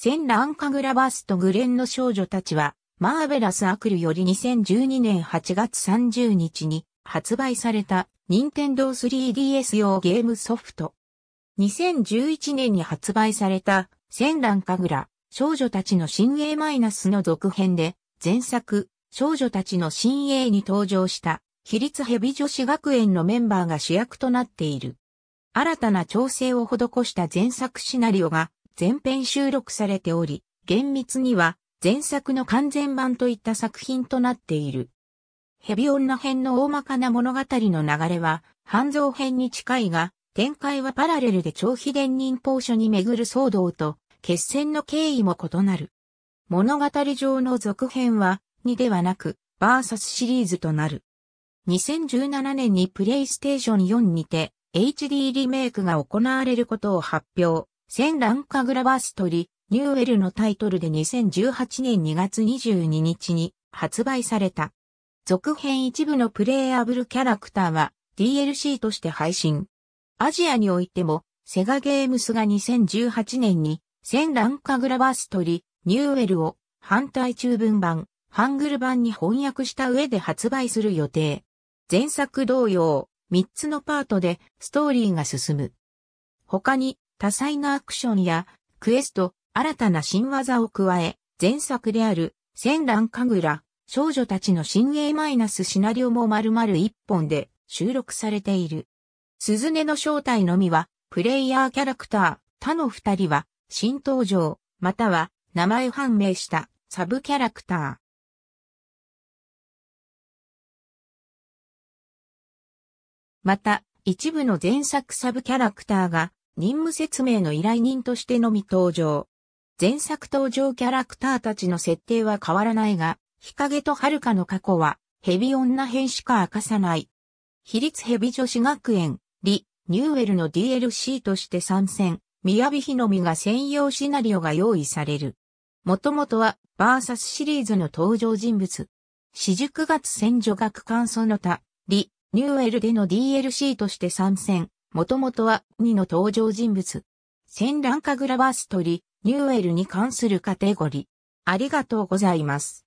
センランカグラバスとグレンの少女たちは、マーベラスアクルより2012年8月30日に発売された任天堂 3DS 用ゲームソフト。2011年に発売されたセンランカグラ少女たちの新鋭マイナスの続編で前作少女たちの新鋭に登場した比率ヘビ女子学園のメンバーが主役となっている。新たな調整を施した前作シナリオが全編収録されており、厳密には前作の完全版といった作品となっている。ヘビ女編の大まかな物語の流れは、半蔵編に近いが、展開はパラレルで長飛伝人報書にめぐる騒動と、決戦の経緯も異なる。物語上の続編は、2ではなく、バーサスシリーズとなる。2017年にプレイステーション4にて、HD リメイクが行われることを発表。戦乱カグラバストリ、ニューエルのタイトルで2018年2月22日に発売された。続編一部のプレイアブルキャラクターは DLC として配信。アジアにおいても、セガゲームスが2018年に、戦乱カグラバストリ、ニューエルを反対中文版、ハングル版に翻訳した上で発売する予定。前作同様、3つのパートでストーリーが進む。他に、多彩なアクションや、クエスト、新たな新技を加え、前作である、戦乱神楽、少女たちの新鋭マイナスシナリオも丸々一本で収録されている。鈴音の正体のみは、プレイヤーキャラクター、他の二人は、新登場、または、名前判明したサブキャラクター。また、一部の前作サブキャラクターが任務説明の依頼人としてのみ登場。前作登場キャラクターたちの設定は変わらないが、日陰と遥かの過去は、蛇女編しか明かさない。比率蛇女子学園、リ、ニューエルの DLC として参戦、宮城日のみが専用シナリオが用意される。もともとは、バーサスシリーズの登場人物。四十九月戦女学館その他、リ、ニューエルでの DLC として参戦、もともとは2の登場人物。戦乱グラバーストリ、ニューエルに関するカテゴリー。ありがとうございます。